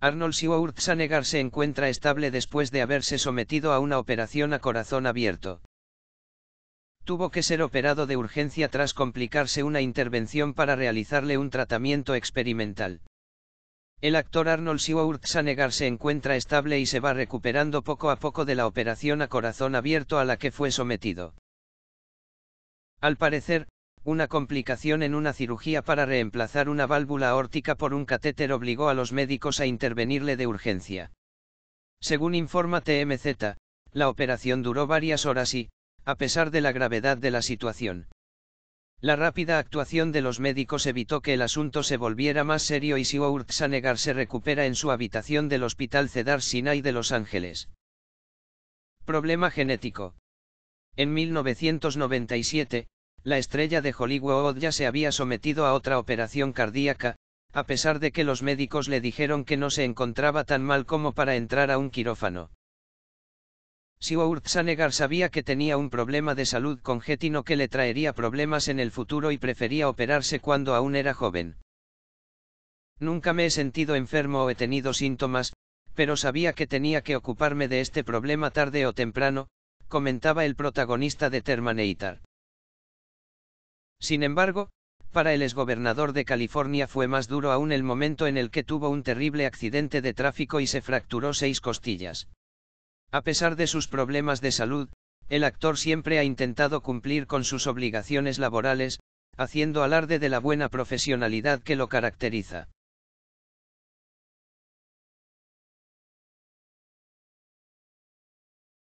Arnold Schwarzenegger se encuentra estable después de haberse sometido a una operación a corazón abierto. Tuvo que ser operado de urgencia tras complicarse una intervención para realizarle un tratamiento experimental. El actor Arnold Schwarzenegger se encuentra estable y se va recuperando poco a poco de la operación a corazón abierto a la que fue sometido. Al parecer, una complicación en una cirugía para reemplazar una válvula aórtica por un catéter obligó a los médicos a intervenirle de urgencia. Según informa TMZ, la operación duró varias horas y, a pesar de la gravedad de la situación, la rápida actuación de los médicos evitó que el asunto se volviera más serio y si Sanegar se recupera en su habitación del Hospital Cedar Sinai de Los Ángeles. Problema genético. En 1997, la estrella de Hollywood ya se había sometido a otra operación cardíaca, a pesar de que los médicos le dijeron que no se encontraba tan mal como para entrar a un quirófano. Si Sanegar sabía que tenía un problema de salud congétino que le traería problemas en el futuro y prefería operarse cuando aún era joven. Nunca me he sentido enfermo o he tenido síntomas, pero sabía que tenía que ocuparme de este problema tarde o temprano, comentaba el protagonista de Terminator. Sin embargo, para el exgobernador de California fue más duro aún el momento en el que tuvo un terrible accidente de tráfico y se fracturó seis costillas. A pesar de sus problemas de salud, el actor siempre ha intentado cumplir con sus obligaciones laborales, haciendo alarde de la buena profesionalidad que lo caracteriza.